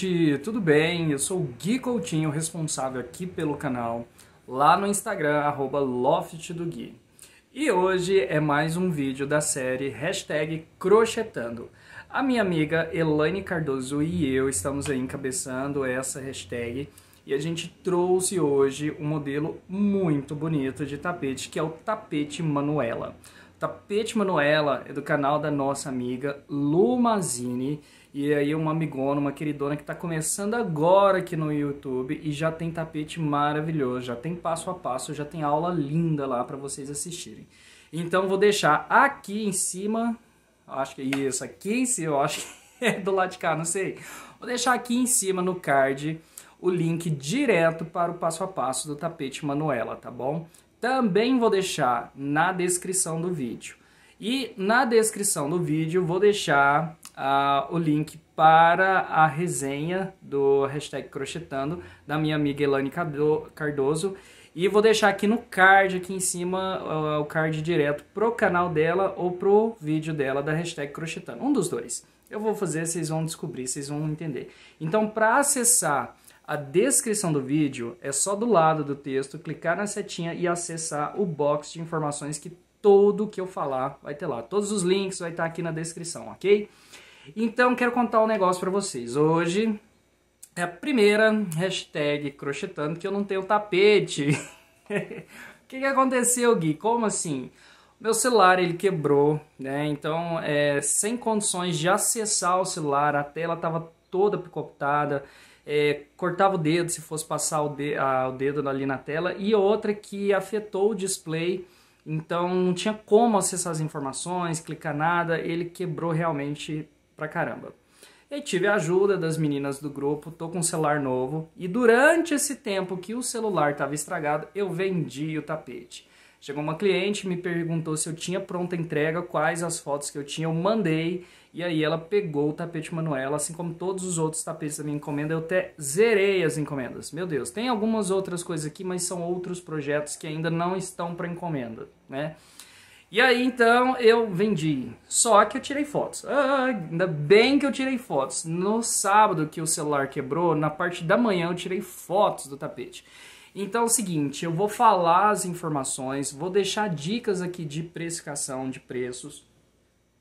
gente, tudo bem? Eu sou o Gui Coutinho, responsável aqui pelo canal, lá no Instagram, arroba loftdogui. E hoje é mais um vídeo da série hashtag Crochetando. A minha amiga Elaine Cardoso e eu estamos aí encabeçando essa hashtag e a gente trouxe hoje um modelo muito bonito de tapete, que é o tapete Manuela. O tapete Manuela é do canal da nossa amiga Lumazine, e aí uma amigona, uma queridona que está começando agora aqui no YouTube e já tem tapete maravilhoso, já tem passo a passo, já tem aula linda lá para vocês assistirem. Então vou deixar aqui em cima, acho que é isso, aqui em cima, eu acho que é do lado de cá, não sei. Vou deixar aqui em cima no card o link direto para o passo a passo do tapete Manuela, tá bom? Também vou deixar na descrição do vídeo. E na descrição do vídeo vou deixar uh, o link para a resenha do hashtag Crochetando da minha amiga Elane Cardoso. E vou deixar aqui no card, aqui em cima, uh, o card direto pro canal dela ou pro vídeo dela da hashtag Crochetando. Um dos dois. Eu vou fazer, vocês vão descobrir, vocês vão entender. Então, para acessar a descrição do vídeo, é só do lado do texto clicar na setinha e acessar o box de informações que todo que eu falar vai ter lá. Todos os links vai estar aqui na descrição, ok? Então, quero contar um negócio para vocês. Hoje é a primeira hashtag crochetando que eu não tenho tapete. O que, que aconteceu, Gui? Como assim? Meu celular ele quebrou, né? Então, é, sem condições de acessar o celular, a tela estava toda picotada é, cortava o dedo se fosse passar o, de, a, o dedo ali na tela, e outra que afetou o display, então não tinha como acessar as informações, clicar nada, ele quebrou realmente pra caramba. E tive a ajuda das meninas do grupo, tô com um celular novo e durante esse tempo que o celular estava estragado, eu vendi o tapete. Chegou uma cliente, me perguntou se eu tinha pronta entrega, quais as fotos que eu tinha, eu mandei e aí ela pegou o tapete Manuela, assim como todos os outros tapetes da minha encomenda, eu até zerei as encomendas. Meu Deus, tem algumas outras coisas aqui, mas são outros projetos que ainda não estão para encomenda, né? E aí então eu vendi. Só que eu tirei fotos. Ah, ainda bem que eu tirei fotos. No sábado que o celular quebrou, na parte da manhã eu tirei fotos do tapete. Então é o seguinte, eu vou falar as informações, vou deixar dicas aqui de precificação de preços.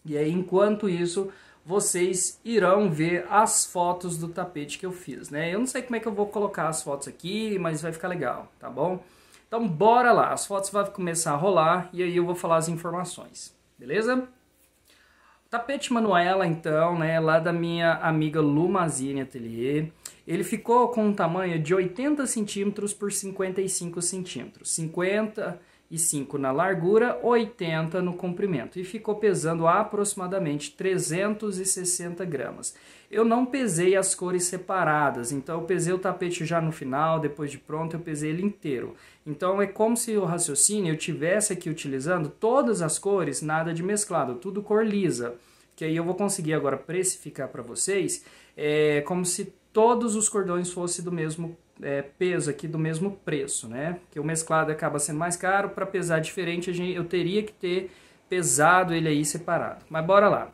E aí enquanto isso, vocês irão ver as fotos do tapete que eu fiz, né? Eu não sei como é que eu vou colocar as fotos aqui, mas vai ficar legal, tá bom? Então bora lá, as fotos vão começar a rolar e aí eu vou falar as informações, beleza? O tapete Manuela, então, né, lá da minha amiga Lumazine Atelier, ele ficou com um tamanho de 80 centímetros por 55 centímetros. 50 5 na largura, 80 no comprimento e ficou pesando aproximadamente 360 gramas. Eu não pesei as cores separadas, então eu pesei o tapete já no final, depois de pronto eu pesei ele inteiro. Então é como se o raciocínio eu tivesse aqui utilizando todas as cores, nada de mesclado, tudo cor lisa, que aí eu vou conseguir agora precificar para vocês, é como se todos os cordões fossem do mesmo é, peso aqui do mesmo preço, né? Que o mesclado acaba sendo mais caro, para pesar diferente eu teria que ter pesado ele aí separado. Mas bora lá.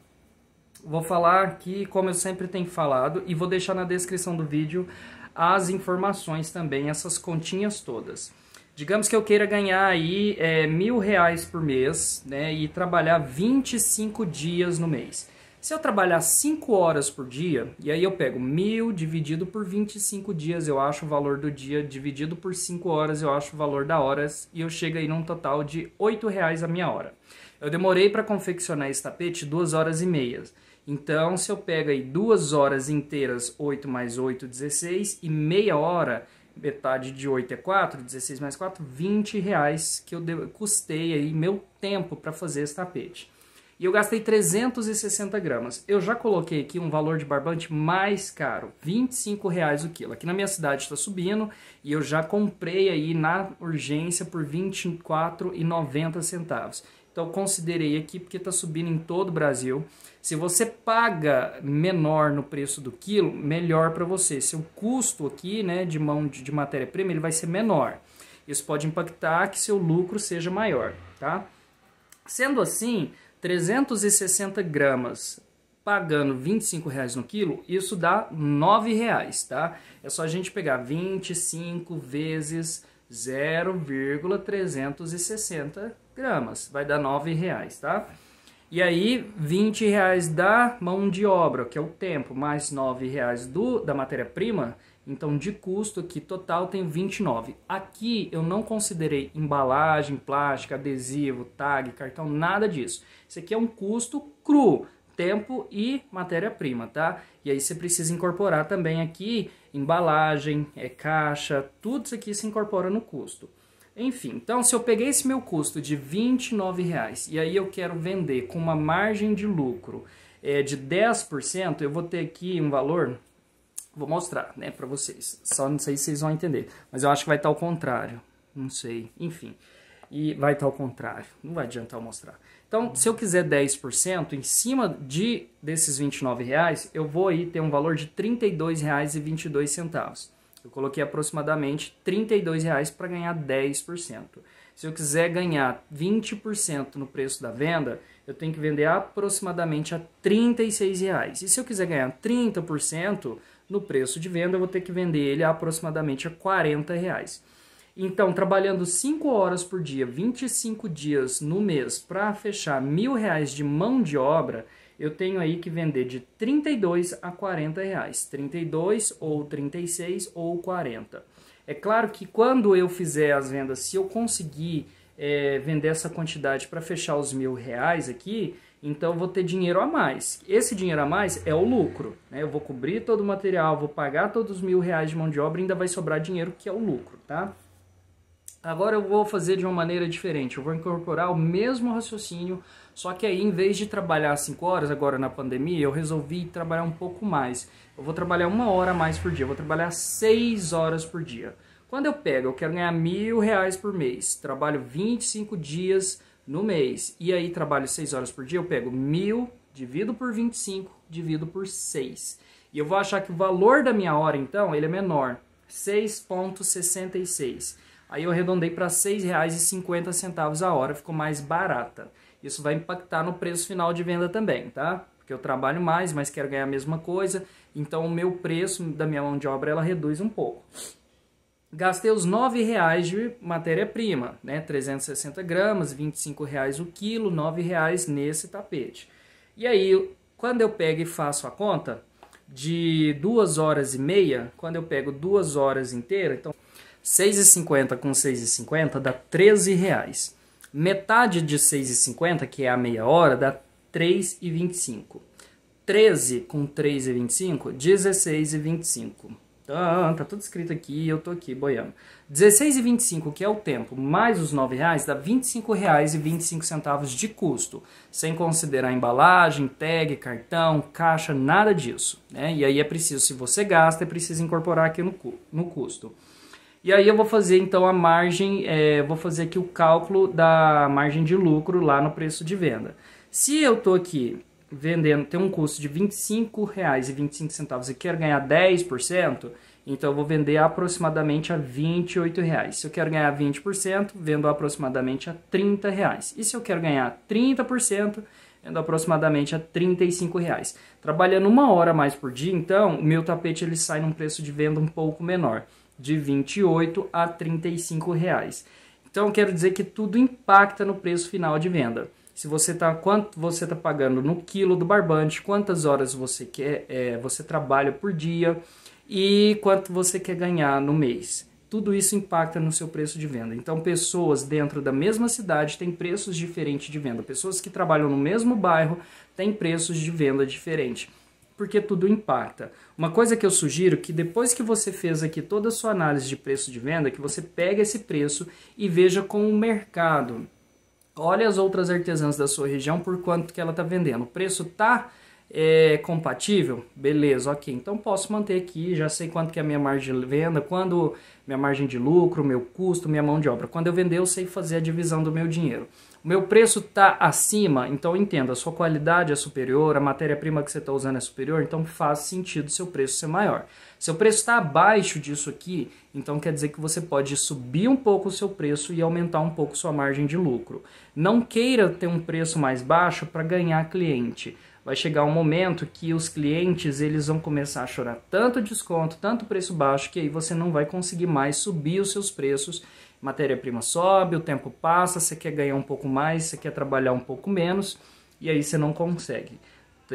Vou falar aqui, como eu sempre tenho falado, e vou deixar na descrição do vídeo as informações também, essas continhas todas. Digamos que eu queira ganhar aí é, mil reais por mês, né, e trabalhar 25 dias no mês. Se eu trabalhar 5 horas por dia, e aí eu pego 1000 dividido por 25 dias, eu acho o valor do dia, dividido por 5 horas, eu acho o valor da horas, e eu chego aí num total de 8 reais a minha hora. Eu demorei para confeccionar esse tapete 2 horas e meia. Então, se eu pego aí 2 horas inteiras, 8 mais 8, 16, e meia hora, metade de 8 é 4, 16 mais 4, 20 reais que eu custei aí meu tempo para fazer esse tapete. E eu gastei 360 gramas. Eu já coloquei aqui um valor de barbante mais caro, 25 reais o quilo. Aqui na minha cidade está subindo e eu já comprei aí na urgência por 24,90 centavos. Então considerei aqui porque está subindo em todo o Brasil. Se você paga menor no preço do quilo, melhor para você. Seu custo aqui, né, de mão de, de matéria-prima, ele vai ser menor. Isso pode impactar que seu lucro seja maior, tá? Sendo assim, 360 gramas pagando 25 reais no quilo, isso dá 9 reais, tá? É só a gente pegar 25 vezes 0,360 gramas, vai dar 9 reais, tá? E aí, 20 reais da mão de obra, que é o tempo, mais 9 reais do, da matéria-prima, então, de custo aqui total tem 29. Aqui eu não considerei embalagem, plástico, adesivo, tag, cartão, nada disso. Isso aqui é um custo cru, tempo e matéria-prima, tá? E aí você precisa incorporar também aqui embalagem, é caixa, tudo isso aqui se incorpora no custo. Enfim, então se eu peguei esse meu custo de R$29,00 e aí eu quero vender com uma margem de lucro é, de 10%, eu vou ter aqui um valor Vou mostrar, né, pra vocês. Só não sei se vocês vão entender. Mas eu acho que vai estar tá ao contrário. Não sei. Enfim. E vai estar tá ao contrário. Não vai adiantar eu mostrar. Então, se eu quiser 10% em cima de desses 29 reais, eu vou aí ter um valor de R$32,22. Eu coloquei aproximadamente R$32,00 32,00 para ganhar 10%. Se eu quiser ganhar 20% no preço da venda, eu tenho que vender aproximadamente a R$ E se eu quiser ganhar 30%, no preço de venda, eu vou ter que vender ele a aproximadamente a 40 reais. Então, trabalhando 5 horas por dia, 25 dias no mês, para fechar mil reais de mão de obra, eu tenho aí que vender de 32 a 40 reais, 32 ou 36 ou 40. É claro que quando eu fizer as vendas, se eu conseguir é, vender essa quantidade para fechar os mil reais aqui, então vou ter dinheiro a mais. Esse dinheiro a mais é o lucro. Né? Eu vou cobrir todo o material, vou pagar todos os mil reais de mão de obra, ainda vai sobrar dinheiro que é o lucro, tá? Agora eu vou fazer de uma maneira diferente. Eu vou incorporar o mesmo raciocínio, só que aí em vez de trabalhar 5 horas agora na pandemia, eu resolvi trabalhar um pouco mais. Eu vou trabalhar uma hora a mais por dia. Eu vou trabalhar 6 horas por dia. Quando eu pego, eu quero ganhar mil reais por mês. Trabalho 25 dias no mês. E aí trabalho 6 horas por dia, eu pego 1.000, divido por 25, divido por 6. E eu vou achar que o valor da minha hora, então, ele é menor, 6,66. Aí eu arredondei para R$ 6,50 a hora, ficou mais barata. Isso vai impactar no preço final de venda também, tá? Porque eu trabalho mais, mas quero ganhar a mesma coisa, então o meu preço da minha mão de obra ela reduz um pouco. Gastei os nove reais de matéria-prima, né? 360 gramas, 25 reais o quilo, nove reais nesse tapete. E aí, quando eu pego e faço a conta de duas horas e meia, quando eu pego duas horas inteiras, então 6,50 com 6,50 dá 13 reais. Metade de 6,50, que é a meia hora, dá 3,25. 13 com 3,25, 16,25 tá tudo escrito aqui, eu tô aqui boiando. 16,25 que é o tempo, mais os 9 reais, dá 25 reais e 25 centavos de custo, sem considerar embalagem, tag, cartão, caixa, nada disso. Né? E aí é preciso, se você gasta, é preciso incorporar aqui no, no custo. E aí eu vou fazer então a margem, é, vou fazer aqui o cálculo da margem de lucro lá no preço de venda. Se eu tô aqui vendendo, tem um custo de R$25,25 e quero ganhar 10%, então eu vou vender aproximadamente a R$ Se eu quero ganhar 20%, vendo aproximadamente a R$ E se eu quero ganhar 30%, vendo aproximadamente a R$ Trabalhando uma hora mais por dia, então, o meu tapete ele sai num preço de venda um pouco menor, de R$ a R$ 35,00. Então, quero dizer que tudo impacta no preço final de venda se você tá quanto você está pagando no quilo do barbante, quantas horas você quer, é, você trabalha por dia e quanto você quer ganhar no mês. Tudo isso impacta no seu preço de venda. Então, pessoas dentro da mesma cidade têm preços diferentes de venda. Pessoas que trabalham no mesmo bairro têm preços de venda diferentes porque tudo impacta. Uma coisa que eu sugiro que depois que você fez aqui toda a sua análise de preço de venda, que você pega esse preço e veja com o mercado olha as outras artesãs da sua região por quanto que ela está vendendo. O preço está é, compatível? Beleza, ok. Então posso manter aqui, já sei quanto que é a minha margem de venda, quando minha margem de lucro, meu custo, minha mão de obra. Quando eu vender, eu sei fazer a divisão do meu dinheiro. O meu preço está acima, então entenda, a sua qualidade é superior, a matéria-prima que você está usando é superior, então faz sentido seu preço ser maior. Seu preço está abaixo disso aqui, então quer dizer que você pode subir um pouco o seu preço e aumentar um pouco sua margem de lucro. Não queira ter um preço mais baixo para ganhar cliente. Vai chegar um momento que os clientes eles vão começar a chorar tanto desconto, tanto preço baixo, que aí você não vai conseguir mais subir os seus preços. Matéria-prima sobe, o tempo passa, você quer ganhar um pouco mais, você quer trabalhar um pouco menos, e aí você não consegue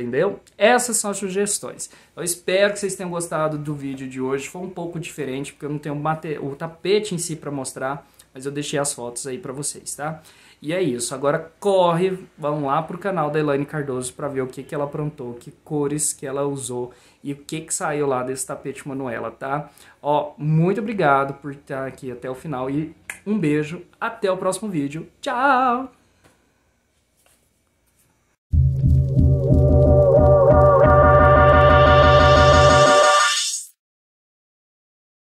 entendeu? Essas são as sugestões. Eu espero que vocês tenham gostado do vídeo de hoje. Foi um pouco diferente, porque eu não tenho o tapete em si para mostrar, mas eu deixei as fotos aí para vocês, tá? E é isso, agora corre, vamos lá pro canal da Elaine Cardoso para ver o que, que ela aprontou, que cores que ela usou e o que, que saiu lá desse tapete Manuela, tá? Ó, muito obrigado por estar aqui até o final e um beijo, até o próximo vídeo, tchau!